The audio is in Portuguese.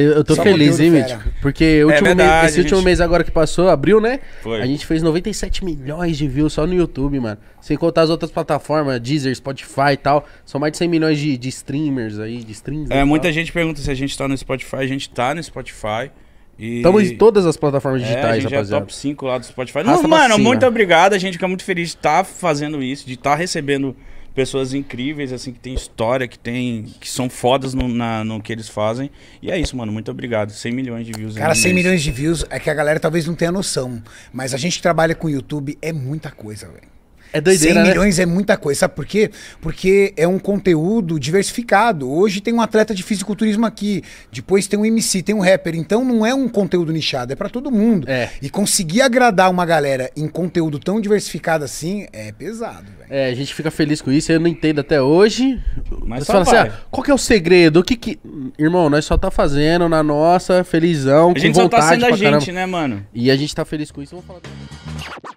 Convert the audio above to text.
eu tô Só feliz, hein, Mítico? Né? Porque é último verdade, mês, esse gente... último mês agora que passou, abril, né? Foi. A gente fez 97 milhões de views só no YouTube, mano. Sem contar as outras plataformas, Deezer, Spotify e tal. São mais de 100 milhões de, de streamers aí, de streams. É, né, muita gente pergunta se a gente tá no Spotify. A gente tá no Spotify. E... Estamos em todas as plataformas é, digitais, é, a gente é rapaziada. É top 5 lá do Spotify. Não, mano, muito obrigado. A gente fica muito feliz de estar tá fazendo isso, de estar tá recebendo pessoas incríveis, assim, que tem história, que tem. que são fodas no, na, no que eles fazem. E é isso, mano. Muito obrigado. 100 milhões de views. Cara, 100 milhões de views é que a galera talvez não tenha noção. Mas a gente que trabalha com YouTube é muita coisa, velho. É doideira, 100 né? milhões é muita coisa. Sabe por quê? Porque é um conteúdo diversificado. Hoje tem um atleta de fisiculturismo aqui, depois tem um MC, tem um rapper. Então não é um conteúdo nichado, é para todo mundo. É. E conseguir agradar uma galera em conteúdo tão diversificado assim é pesado, É, a gente fica feliz com isso, eu não entendo até hoje. Mas só fala assim, vai. assim, ah, qual que é o segredo? O que que... Irmão, nós só tá fazendo na nossa, felizão, a gente só tá sendo a gente, caramba. né, mano? E a gente tá feliz com isso, eu vou falar...